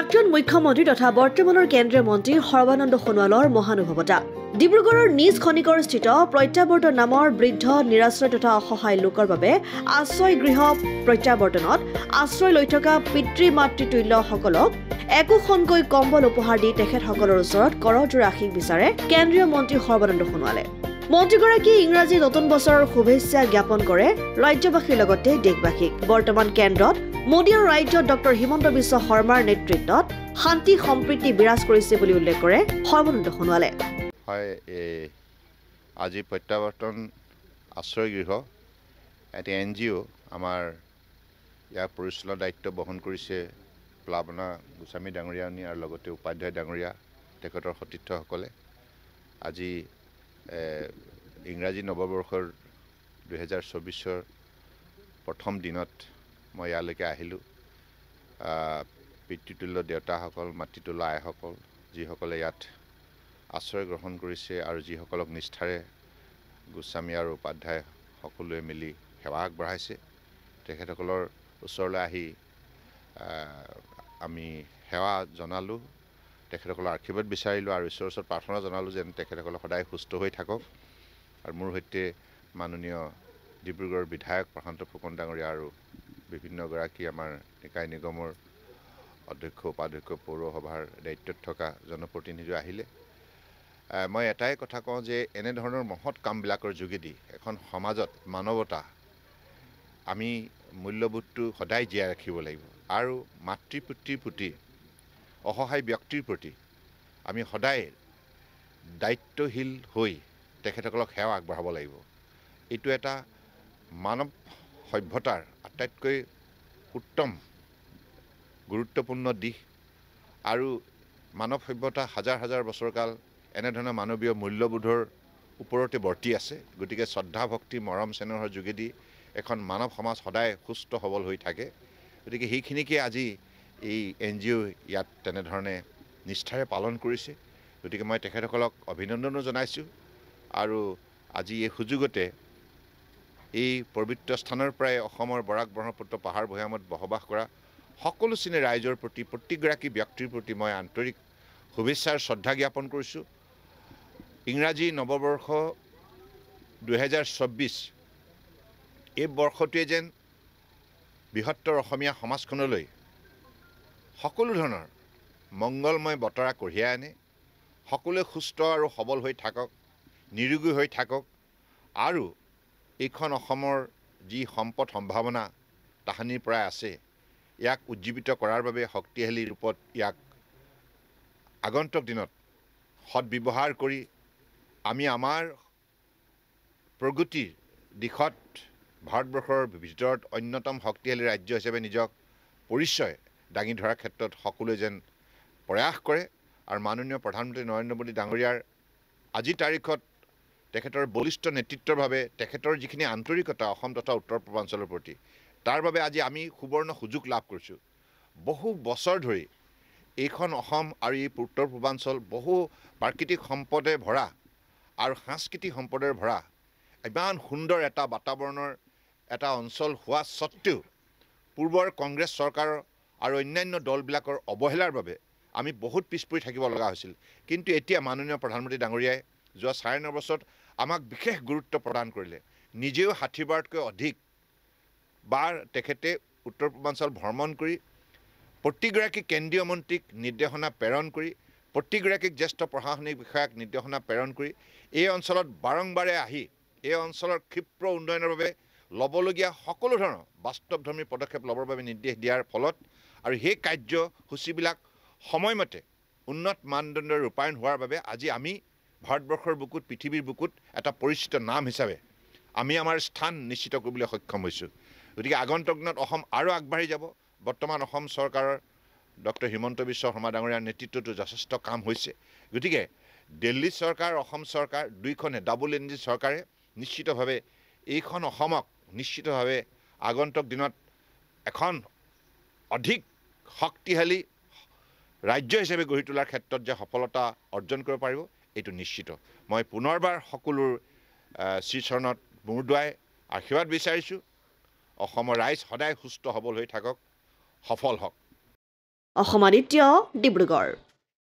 প্ৰাক্তন মুখ্যমন্ত্ৰী তথা বৰ্তমানৰ কেন্দ্ৰীয় মন্ত্ৰী সৰ্বানন্দ সোণোৱালৰ মহানুভৱতা ডিব্ৰুগড়ৰ নিজ খনিকৰ স্থিত প্ৰত্যাৱৰ্তন নামৰ বৃদ্ধ নিৰাশ্ৰয় তথা অসহায় লোকৰ বাবে আশ্ৰয় গৃহ প্ৰত্যাৱৰ্তনত আশ্ৰয় লৈ থকা পিতৃ মাতৃ মাতৃতুল্যসকলক একোখনকৈ কম্বল উপহাৰ দি তেখেতসকলৰ ওচৰত কৰজোৰা আশীষ বিচাৰে কেন্দ্ৰীয় মন্ত্ৰী সৰ্বানন্দ সোণোৱালে মন্ত্ৰীগৰাকীয়ে ইংৰাজী নতুন বছৰৰ শুভেচ্ছা জ্ঞাপন কৰে ৰাজ্যবাসীৰ লগতে দেশবাসীক বৰ্তমান কেন্দ্ৰত মোদী আৰু ৰাজ্যত ডক্টৰ হিমন্ত বিশ্ব শৰ্মাৰ নেতৃত্বত শান্তি সম্প্ৰীতি বিৰাজ কৰিছে বুলি উল্লেখ কৰে সৰ্বানন্দ সোণোৱালে হয় আজি প্ৰত্যাৱৰ্তন আশ্ৰয় গৃহ এটি এন জি অ' আমাৰ ইয়াৰ পৰিচালনা দায়িত্ব বহন কৰিছে প্লাৱনা গোস্বামী ডাঙৰীয়ানী আৰু লগতে উপাধ্যায় ডাঙৰীয়া তেখেতৰ সতীৰ্থসকলে আজি ইংৰাজী নৱবৰ্ষৰ দুহেজাৰ চৌবিছৰ প্ৰথম দিনত মই ইয়ালৈকে আহিলোঁ পিতৃতুল্য দেউতাসকল মাতৃতুল্য আইসকল যিসকলে ইয়াত আশ্ৰয় গ্ৰহণ কৰিছে আৰু যিসকলক নিষ্ঠাৰে গোস্বামী আৰু উপাধ্যায় সকলোৱে মিলি সেৱা আগবঢ়াইছে তেখেতসকলৰ ওচৰলৈ আহি আমি সেৱা জনালোঁ তেখেতসকলৰ আশীৰ্বাদ বিচাৰিলোঁ আৰু ঈশ্বৰৰ ওচৰত প্ৰাৰ্থনা জনালোঁ যেন তেখেতসকল সদায় সুস্থ হৈ থাকক আৰু মোৰ সৈতে মাননীয় ডিব্ৰুগড়ৰ বিধায়ক প্ৰশান্ত ফুকন ডাঙৰীয়া আৰু বিভিন্নগৰাকী আমাৰ নিকায় নিগমৰ অধ্যক্ষ উপাধ্যক্ষ পৌৰসভাৰ দায়িত্বত থকা জনপ্ৰতিনিধিও আহিলে মই এটাই কথা কওঁ যে এনেধৰণৰ মহৎ কামবিলাকৰ যোগেদি এখন সমাজত মানৱতা আমি মূল্যবোধটো সদায় জীয়াই ৰাখিব লাগিব আৰু মাতৃ পুত্ৰীৰ প্ৰতি অসহায় ব্যক্তিৰ প্ৰতি আমি সদায় দায়িত্বশীল হৈ তেখেতসকলক সেৱা আগবঢ়াব লাগিব এইটো এটা মানৱ সভ্যতাৰ আটাইতকৈ উত্তম গুৰুত্বপূৰ্ণ দিশ আৰু মানৱ সভ্যতা হাজাৰ হাজাৰ বছৰ কাল এনেধৰণৰ মানৱীয় মূল্যবোধৰ ওপৰতে বৰ্তি আছে গতিকে শ্ৰদ্ধা ভক্তি মৰম চেনেহৰ যোগেদি এখন মানৱ সমাজ সদায় সুস্থ সবল হৈ থাকে গতিকে সেইখিনিকে আজি এই এন জি অ' ইয়াত তেনেধৰণে নিষ্ঠাৰে পালন কৰিছে গতিকে মই তেখেতসকলক অভিনন্দনো জনাইছোঁ আৰু আজি এই সুযোগতে এই পবিত্ৰ স্থানৰ পৰাই অসমৰ বৰাক ব্ৰহ্মপুত্ৰ পাহাৰ ভৈয়ামত বসবাস কৰা সকলো চিনে ৰাইজৰ প্ৰতি প্ৰত্যেকগৰাকী ব্যক্তিৰ প্ৰতি মই আন্তৰিক শুভেচ্ছাৰ শ্ৰদ্ধা জ্ঞাপন কৰিছোঁ ইংৰাজী নৱবৰ্ষ দুহেজাৰ চৌব্বিছ এই বৰ্ষটোৱে যেন বৃহত্তৰ অসমীয়া সমাজখনলৈ সকলো ধৰণৰ মংগলময় বতৰা কঢ়িয়াই আনে সকলোৱে সুস্থ আৰু সবল হৈ থাকক নিৰোগী হৈ থাকক আৰু এইখন অসমৰ যি সম্পদ সম্ভাৱনা তাহানিৰ পৰাই আছে ইয়াক উজ্জীৱিত কৰাৰ বাবে শক্তিশালী ৰূপত ইয়াক আগন্তুক দিনত সদব্যৱহাৰ কৰি আমি আমাৰ প্ৰগতিৰ দিশত ভাৰতবৰ্ষৰ ভিতৰত অন্যতম শক্তিশালী ৰাজ্য হিচাপে নিজক পৰিচয় দাঙি ধৰাৰ ক্ষেত্ৰত সকলোৱে যেন প্ৰয়াস কৰে আৰু মাননীয় প্ৰধানমন্ত্ৰী নৰেন্দ্ৰ মোদী ডাঙৰীয়াৰ আজি তাৰিখত তেখেতৰ বলিষ্ঠ নেতৃত্বৰ বাবে তেখেতৰ যিখিনি আন্তৰিকতা অসম তথা উত্তৰ পূৰ্বাঞ্চলৰ প্ৰতি তাৰ বাবে আজি আমি সুবৰ্ণ সুযোগ লাভ কৰিছোঁ বহু বছৰ ধৰি এইখন অসম আৰু এই উত্তৰ পূৰ্বাঞ্চল বহু প্ৰাকৃতিক সম্পদে ভৰা আৰু সাংস্কৃতিক সম্পদে ভৰা ইমান সুন্দৰ এটা বাতাৱৰণৰ এটা অঞ্চল হোৱা স্বত্বেও পূৰ্বৰ কংগ্ৰেছ চৰকাৰৰ আৰু অন্যান্য দলবিলাকৰ অৱহেলাৰ বাবে আমি বহুত পিছ পৰি থাকিব লগা হৈছিল কিন্তু এতিয়া মাননীয় প্ৰধানমন্ত্ৰী ডাঙৰীয়াই যোৱা চাৰে ন বছৰত আমাক বিশেষ গুৰুত্ব প্ৰদান কৰিলে নিজেও ষাঠিবাৰতকৈ অধিক বাৰ তেখেতে উত্তৰ পূৰ্বাঞ্চল ভ্ৰমণ কৰি প্ৰতিগৰাকী কেন্দ্ৰীয় মন্ত্ৰীক নিৰ্দেশনা প্ৰেৰণ কৰি প্ৰতিগৰাকীক জ্যেষ্ঠ প্ৰশাসনিক বিষয়াক নিৰ্দেশনা প্ৰেৰণ কৰি এই অঞ্চলত বাৰম্বাৰে আহি এই অঞ্চলৰ ক্ষীপ্ৰ উন্নয়নৰ বাবে ল'বলগীয়া সকলো ধৰণৰ বাস্তৱধৰ্মী পদক্ষেপ ল'বৰ বাবে নিৰ্দেশ দিয়াৰ ফলত আৰু সেই কাৰ্যসূচীবিলাক সময়মতে উন্নত মানদণ্ডৰ ৰূপায়ণ হোৱাৰ বাবে আজি আমি ভাৰতবৰ্ষৰ বুকুত পৃথিৱীৰ বুকুত এটা পৰিচিত নাম হিচাপে আমি আমাৰ স্থান নিশ্চিত কৰিবলৈ সক্ষম হৈছোঁ গতিকে আগন্তুক দিনত অসম আৰু আগবাঢ়ি যাব বৰ্তমান অসম চৰকাৰৰ ডক্টৰ হিমন্ত বিশ্ব শৰ্মা ডাঙৰীয়াৰ নেতৃত্বটো যথেষ্ট কাম হৈছে গতিকে দিল্লী চৰকাৰ অসম চৰকাৰ দুয়োখনে ডাবল ইঞ্জিন চৰকাৰে নিশ্চিতভাৱে এইখন অসমক নিশ্চিতভাৱে আগন্তুক দিনত এখন অধিক শক্তিশালী ৰাজ্য হিচাপে গঢ়ি তোলাৰ ক্ষেত্ৰত যে সফলতা অৰ্জন কৰিব পাৰিব এইটো নিশ্চিত মই পুনৰবাৰ সকলো শ্ৰীচৰণত মূৰ দুৱাই আশীৰ্বাদ বিচাৰিছোঁ অসমৰ ৰাইজ সদায় সুস্থ সবল হৈ থাকক সফল হওক অসম আদিত্য ডিব্ৰুগড়